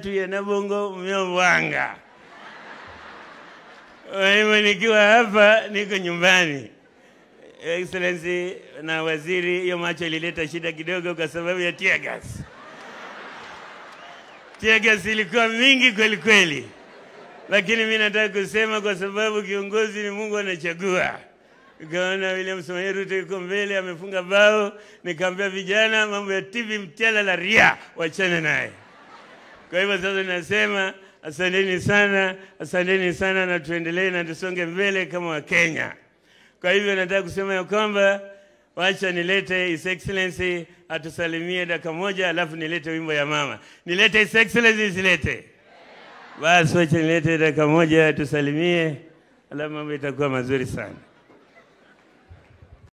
tuyena bongo mmeovwanga hivyo nikiwa hapa niko nyumbani excellency na waziri hiyo macho ilileta shida kidogo kwa sababu ya tear gas tear gas ilikuwa mingi kweli kweli lakini mi nataka kusema kwa sababu kiongozi ni mungu anachagua kaona william samoei ruto yuko mbele amefunga bao nikaambia vijana mambo ya tv mtiala la ria wachane naye kwa hivyo sasa nasema asanteni sana, asanteni sana, na tuendelee na tusonge mbele kama Wakenya. Kwa hivyo nataka kusema ya kwamba wacha nilete His Excellency atusalimie dakika moja, alafu nilete wimbo ya mama. Nilete His Excellency, silete? Basi wacha nilete dakika moja atusalimie, alafu mambo itakuwa mazuri sana.